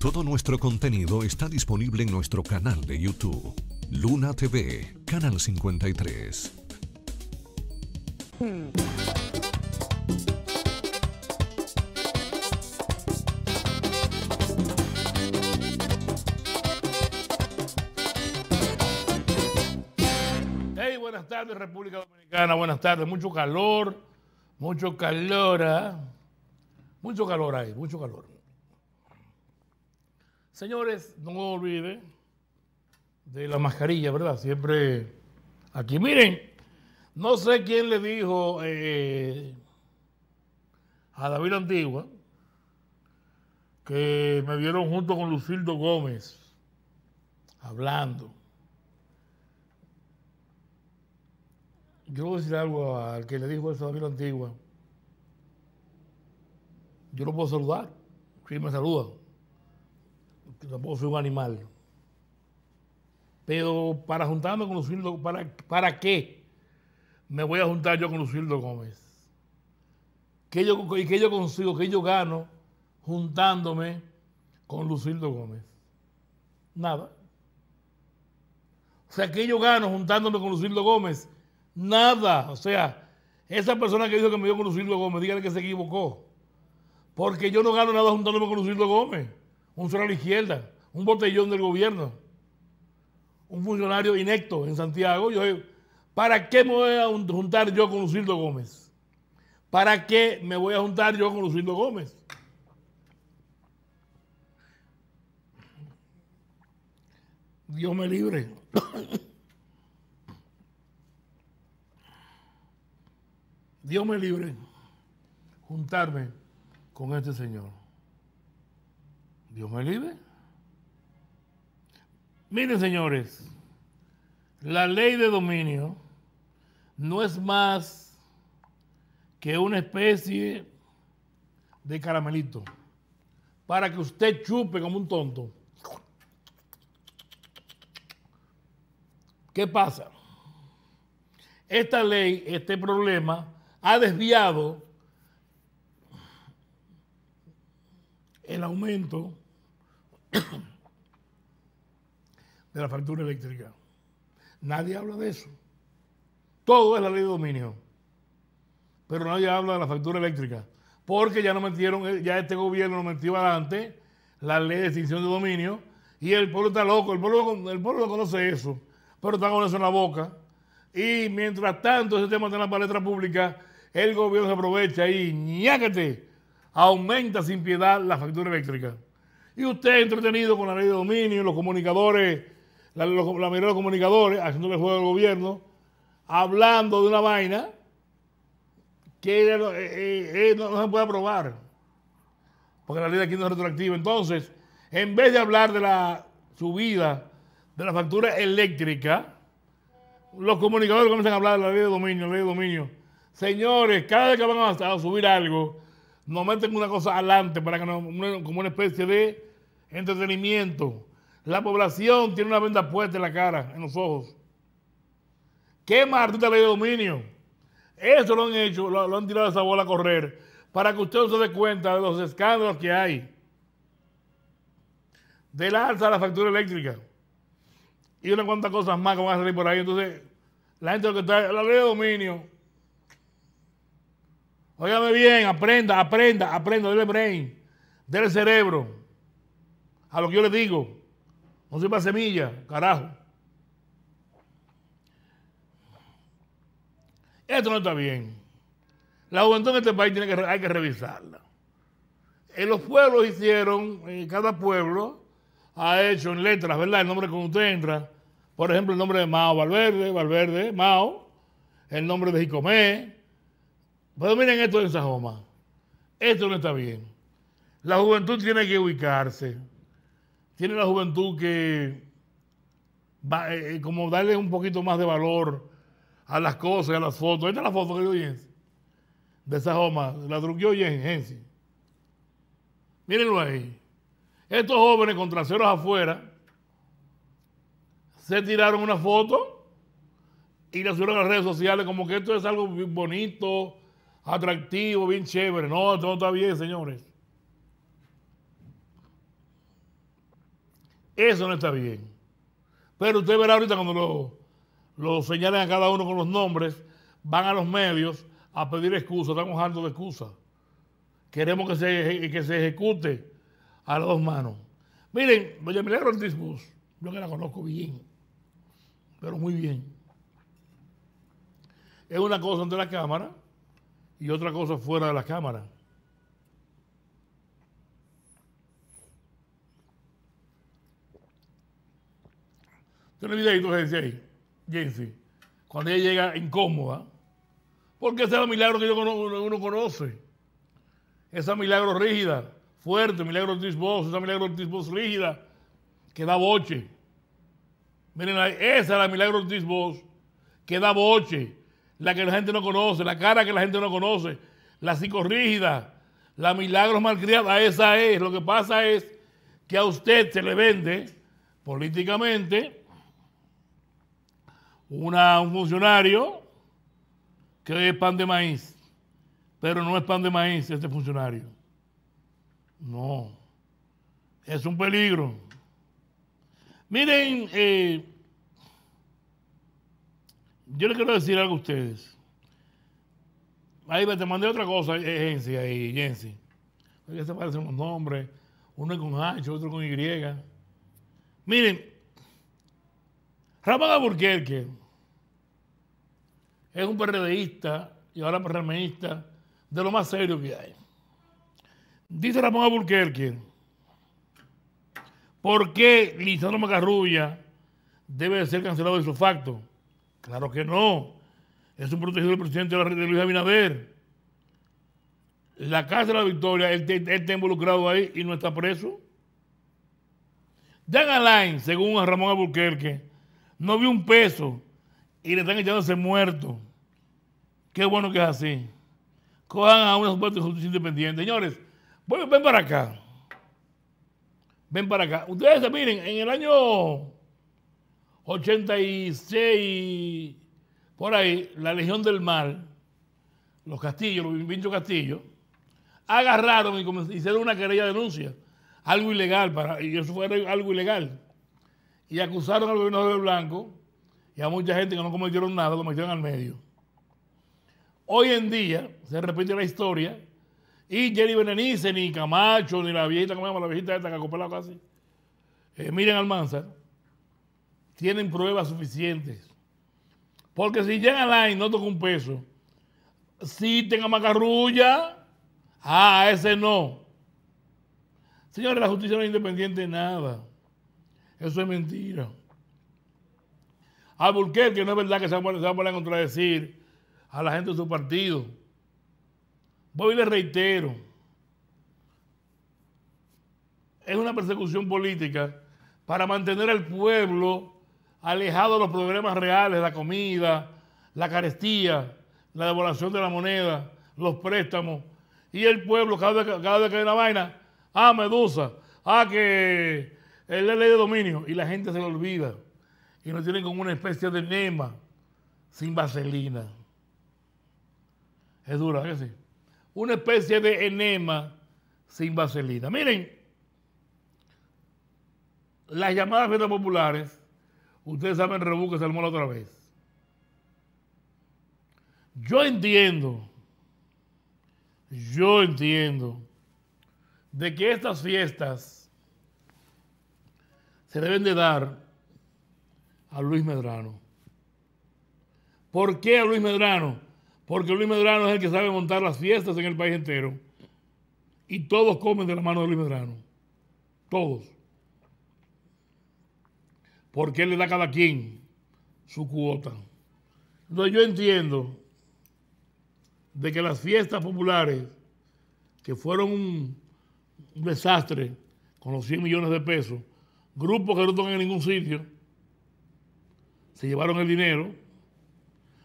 Todo nuestro contenido está disponible en nuestro canal de YouTube, Luna TV, Canal 53. Hey, buenas tardes, República Dominicana, buenas tardes. Mucho calor, mucho calor, ¿eh? mucho calor ahí, mucho calor. Señores, no olviden de la mascarilla, ¿verdad? Siempre aquí. Miren, no sé quién le dijo eh, a David Antigua que me vieron junto con Lucildo Gómez hablando. Yo voy a decir algo al que le dijo eso a David Antigua. Yo lo puedo saludar, ¿Quién me saludan tampoco soy un animal. Pero para juntarme con Lucildo, ¿para, ¿para qué me voy a juntar yo con Lucildo Gómez? ¿y yo, qué yo consigo, qué yo gano juntándome con Lucildo Gómez? Nada. O sea, ¿qué yo gano juntándome con Lucildo Gómez? Nada. O sea, esa persona que dijo que me dio con Lucildo Gómez, dígale que se equivocó. Porque yo no gano nada juntándome con Lucildo Gómez un suelo a la izquierda, un botellón del gobierno, un funcionario inecto en Santiago. Yo, ¿Para qué me voy a juntar yo con Lucindo Gómez? ¿Para qué me voy a juntar yo con Lucindo Gómez? Dios me libre. Dios me libre juntarme con este Señor. Dios me libre. Miren, señores, la ley de dominio no es más que una especie de caramelito para que usted chupe como un tonto. ¿Qué pasa? Esta ley, este problema, ha desviado el aumento de la factura eléctrica. Nadie habla de eso. Todo es la ley de dominio. Pero nadie habla de la factura eléctrica. Porque ya no metieron, eh, ya este gobierno no metió adelante la ley de extinción de dominio. Y el pueblo está loco, el pueblo, el pueblo no conoce eso, pero está con eso en la boca. Y mientras tanto ese tema está en la palestra pública, el gobierno se aprovecha y ñáquete aumenta sin piedad la factura eléctrica. Y usted entretenido con la ley de dominio, los comunicadores, la, mayoría de los comunicadores, el juego del gobierno, hablando de una vaina que eh, eh, eh, no, no, se puede aprobar. Porque la ley de aquí no es retroactiva. Entonces, en vez de hablar de la subida de la factura eléctrica, los comunicadores comienzan a hablar de la ley de dominio, la ley de dominio. Señores, cada vez que van a subir algo, nos meten una cosa adelante para que como una especie de entretenimiento. La población tiene una venda puesta en la cara, en los ojos. ¿Qué la ley de dominio. Eso lo han hecho, lo, han tirado esa bola a correr para que usted se dé cuenta de los escándalos que hay. Del alza de la factura eléctrica. Y una cuantas cosas más que van a salir por ahí. Entonces, la gente lo que está, la ley de dominio Óigame bien, aprenda, aprenda, aprenda, dele brain, dele cerebro a lo que yo le digo. No sirva semilla, carajo. Esto no está bien. La juventud en este país tiene que, hay que revisarla. En eh, los pueblos hicieron, en eh, cada pueblo ha hecho en letras, ¿verdad? El nombre que usted entra. Por ejemplo, el nombre de Mao Valverde, Valverde, Mao. El nombre de Jicomé, pero miren esto de Sajoma. Esto no está bien. La juventud tiene que ubicarse. Tiene la juventud que va, eh, eh, como darle un poquito más de valor a las cosas, a las fotos. Esta es la foto que yo oyen de Sajoma. La truqueó Jensi. Mírenlo ahí. Estos jóvenes con traseros afuera se tiraron una foto y la subieron a las redes sociales como que esto es algo bonito, atractivo, bien chévere. No, todo está bien, señores. Eso no está bien. Pero usted verá ahorita cuando lo, señalen a cada uno con los nombres, van a los medios a pedir excusas, estamos hartos de excusas. Queremos que se, ejecute a las dos manos. Miren, doña Milagro Ortiz Bus, yo que la conozco bien, pero muy bien. Es una cosa ante la cámara y otra cosa fuera de la cámara. Tiene videito, ahí, Jensi, cuando ella llega incómoda, porque ese es el milagro que yo uno, conoce. Esa milagro rígida, fuerte, milagro de esa milagro de voz rígida, que da boche. Miren, esa es la milagro de que da boche la que la gente no conoce, la cara que la gente no conoce, la psicorrígida, la milagros malcriada, esa es. Lo que pasa es que a usted se le vende políticamente un funcionario que es pan de maíz, pero no es pan de maíz este funcionario. No, es un peligro. Miren, eh, yo le quiero decir algo a ustedes. Ahí te mandé otra cosa, eh, Jensi, ahí, Jensi. Ya se parecen los nombres. Uno es con H, otro con Y. Miren, Ramón Aburquerque es un PRDista y ahora PRMista de lo más serio que hay. Dice Ramón Aburquerque, ¿por qué Lisandro Macarrulla debe ser cancelado de su facto? Claro que no. Es un protegido del presidente de la Luis Abinader. La Casa de la Victoria, él, está involucrado ahí y no está preso. Dan Alain, según Ramón Aburquerque, no vio un peso y le están echando echándose muerto. Qué bueno que es así. Cojan a una supuesta justicia independiente. Señores, ven para acá. Ven para acá. Ustedes miren, en el año 86, por ahí, la Legión del mal, los Castillos, los Vincho Castillo, agarraron y hicieron una querella de denuncia, algo ilegal, para, y eso fue algo ilegal. Y acusaron al gobernador de Blanco y a mucha gente que no cometieron nada, lo metieron al medio. Hoy en día se repite la historia y Jerry Berenice, ni Camacho, ni la viejita, ¿cómo se llama la viejita esta que acopela casi? Eh, miren manzar tienen pruebas suficientes. Porque si llega Alain no toca un peso, si tenga macarrulla, ah, ese no. Señores, la justicia no es independiente de nada. Eso es mentira. A que no es verdad que se va, a contradecir a la gente de su partido. Voy y le reitero. Es una persecución política para mantener al pueblo alejado de los problemas reales, la comida, la carestía, la devaluación de la moneda, los préstamos. Y el pueblo, cada vez, cada que hay una vaina, ah, Medusa, ah, que es la ley de dominio. Y la gente se lo olvida. Y no tienen como una especie de enema sin vaselina. Es dura, ¿qué sí? Una especie de enema sin vaselina. Miren, las llamadas ventas populares Ustedes saben Rebú se armó la otra vez. Yo entiendo, yo entiendo de que estas fiestas se deben de dar a Luis Medrano. ¿Por qué a Luis Medrano? Porque Luis Medrano es el que sabe montar las fiestas en el país entero. Y todos comen de la mano de Luis Medrano. Todos porque él le da a cada quien su cuota. Entonces yo entiendo de que las fiestas populares, que fueron un, desastre con los 100 millones de pesos, grupos que no tocan en ningún sitio, se llevaron el dinero,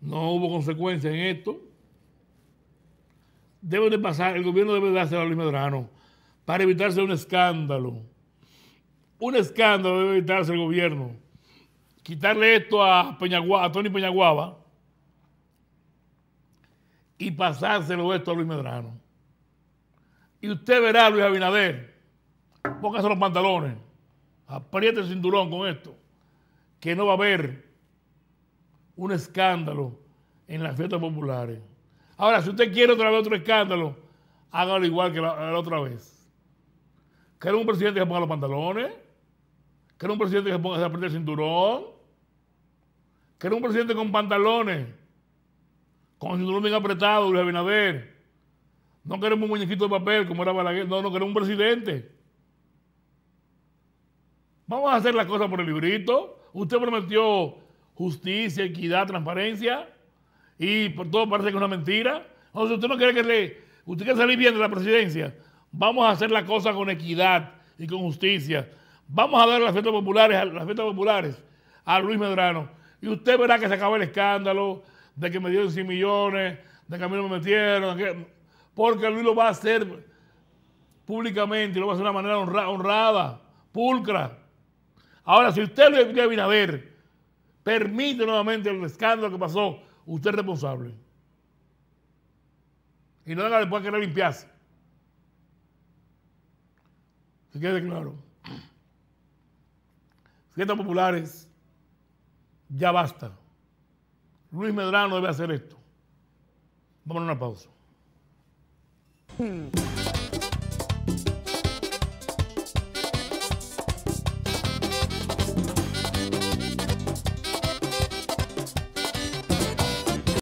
no hubo consecuencias en esto. Debe de pasar, el gobierno debe de hacer a Luis Medrano para evitarse un escándalo un escándalo debe evitarse el gobierno. Quitarle esto a, Tony Peñaguaba y pasárselo esto a Luis Medrano. Y usted verá, Luis Abinader, póngase los pantalones, apriete el cinturón con esto, que no va a haber un escándalo en las fiestas populares. Ahora, si usted quiere otra vez otro escándalo, hágalo igual que la, otra vez. Que un presidente que ponga los pantalones. Quiero un presidente que ponga, se apriete el cinturón? Quiero un presidente con pantalones? Con el cinturón bien apretado, Luis Abinader. No queremos un muñequito de papel como era Balaguer. No, no queremos un presidente. Vamos a hacer la cosa por el librito. Usted prometió justicia, equidad, transparencia. Y por todo parece que es una mentira. Entonces, usted no quiere que le. Usted quiere salir bien de la presidencia. Vamos a hacer la cosa con equidad y con justicia Vamos a ver las fiestas populares, a las populares a Luis Medrano. Y usted verá que se acabó el escándalo de que me dieron 100 millones, de que a mí no me metieron, porque Luis lo va a hacer públicamente y lo va a hacer de una manera honrada, pulcra. Ahora, si usted Luis Abinader permite nuevamente el escándalo que pasó, usted es responsable. Y no haga después querer limpiarse. Que quede claro fiestas populares, ya basta. Luis Medrano debe hacer esto. Vamos a una pausa. Hmm.